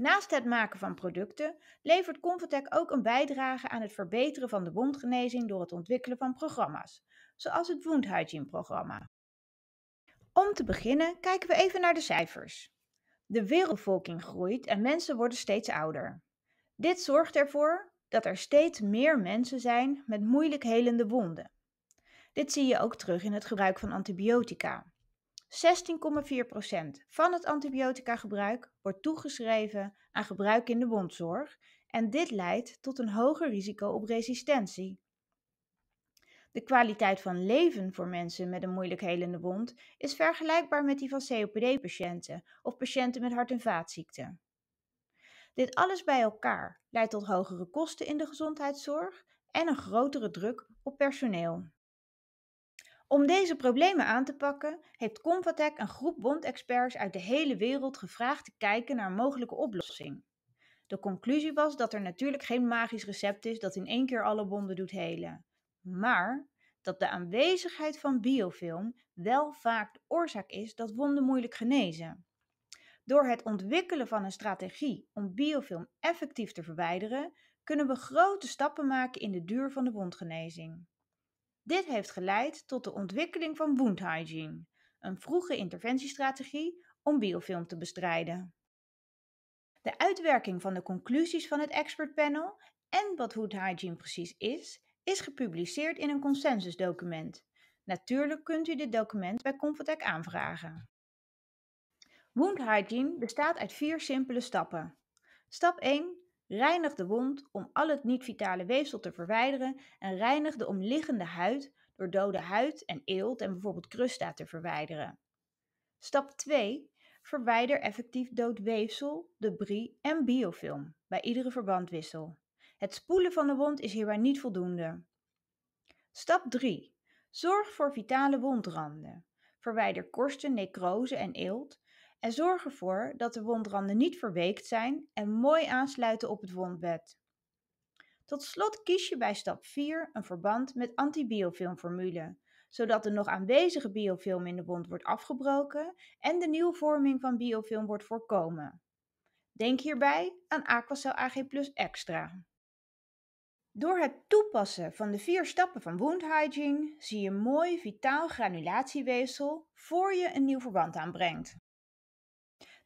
Naast het maken van producten levert Convatec ook een bijdrage aan het verbeteren van de wondgenezing door het ontwikkelen van programma's, zoals het WondHygiene-programma. Om te beginnen kijken we even naar de cijfers. De wereldbevolking groeit en mensen worden steeds ouder. Dit zorgt ervoor dat er steeds meer mensen zijn met moeilijk helende wonden. Dit zie je ook terug in het gebruik van antibiotica. 16,4% van het antibiotica-gebruik wordt toegeschreven aan gebruik in de wondzorg en dit leidt tot een hoger risico op resistentie. De kwaliteit van leven voor mensen met een moeilijk helende wond is vergelijkbaar met die van COPD-patiënten of patiënten met hart- en vaatziekten. Dit alles bij elkaar leidt tot hogere kosten in de gezondheidszorg en een grotere druk op personeel. Om deze problemen aan te pakken, heeft Convatec een groep bondexperts uit de hele wereld gevraagd te kijken naar mogelijke oplossing. De conclusie was dat er natuurlijk geen magisch recept is dat in één keer alle bonden doet helen, maar dat de aanwezigheid van biofilm wel vaak de oorzaak is dat wonden moeilijk genezen. Door het ontwikkelen van een strategie om biofilm effectief te verwijderen, kunnen we grote stappen maken in de duur van de wondgenezing. Dit heeft geleid tot de ontwikkeling van wound hygiene, een vroege interventiestrategie om biofilm te bestrijden. De uitwerking van de conclusies van het expertpanel en wat wound Hygiene precies is, is gepubliceerd in een consensusdocument. Natuurlijk kunt u dit document bij Comfortec aanvragen. Wound Hygiene bestaat uit vier simpele stappen. Stap 1 Reinig de wond om al het niet-vitale weefsel te verwijderen en reinig de omliggende huid door dode huid en eelt en bijvoorbeeld crusta te verwijderen. Stap 2. Verwijder effectief dood weefsel, debris en biofilm bij iedere verbandwissel. Het spoelen van de wond is hierbij niet voldoende. Stap 3. Zorg voor vitale wondranden. Verwijder korsten, necrose en eelt en zorg ervoor dat de wondranden niet verweekt zijn en mooi aansluiten op het wondbed. Tot slot kies je bij stap 4 een verband met antibiofilmformule, zodat de nog aanwezige biofilm in de wond wordt afgebroken en de nieuwvorming van biofilm wordt voorkomen. Denk hierbij aan Aquacel AG Plus Extra. Door het toepassen van de vier stappen van wound hygiene zie je mooi vitaal granulatieweefsel voor je een nieuw verband aanbrengt.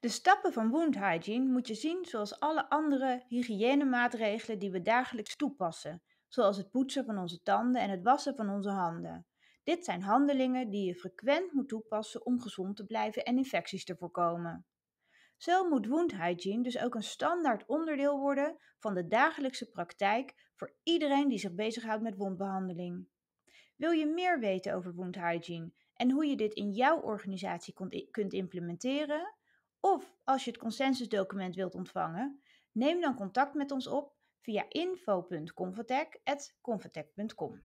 De stappen van wound hygiene moet je zien zoals alle andere hygiënemaatregelen die we dagelijks toepassen, zoals het poetsen van onze tanden en het wassen van onze handen. Dit zijn handelingen die je frequent moet toepassen om gezond te blijven en infecties te voorkomen. Zo moet wound hygiene dus ook een standaard onderdeel worden van de dagelijkse praktijk voor iedereen die zich bezighoudt met wondbehandeling. Wil je meer weten over wound hygiene en hoe je dit in jouw organisatie kunt implementeren? Of als je het consensusdocument wilt ontvangen, neem dan contact met ons op via info.convertec@convertec.com.